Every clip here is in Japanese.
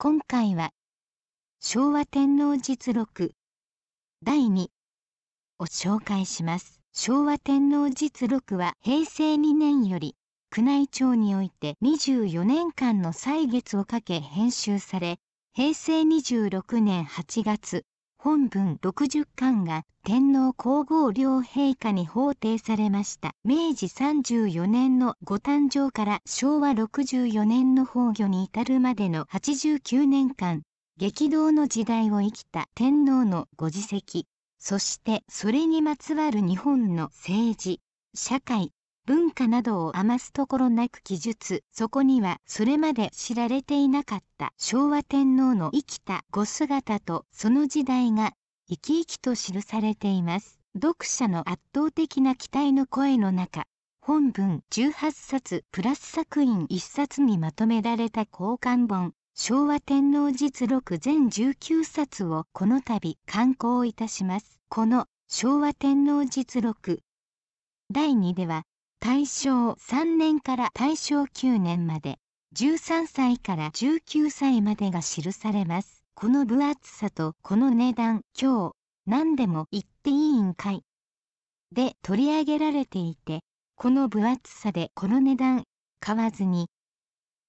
今回は昭和天皇実録第2を紹介します昭和天皇実録は平成2年より宮内庁において24年間の歳月をかけ編集され平成26年8月本文60巻が天皇皇后両陛下に奉呈されました。明治34年のご誕生から昭和64年の崩御に至るまでの89年間、激動の時代を生きた天皇のご自責、そしてそれにまつわる日本の政治、社会、文化などを余すところなく記述そこにはそれまで知られていなかった昭和天皇の生きたご姿とその時代が生き生きと記されています読者の圧倒的な期待の声の中本文18冊プラス作品1冊にまとめられた交換本昭和天皇実録全19冊をこの度刊行いたします。この昭和天皇実録第2では大正3年から大正9年まで13歳から19歳までが記されますこの分厚さとこの値段今日何でも言っていいんかいで取り上げられていてこの分厚さでこの値段買わずに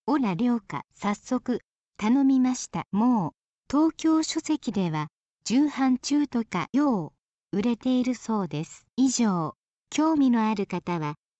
オラ良家早速頼みましたもう東京書籍では重版中とかよう売れているそうです以上興味のある方は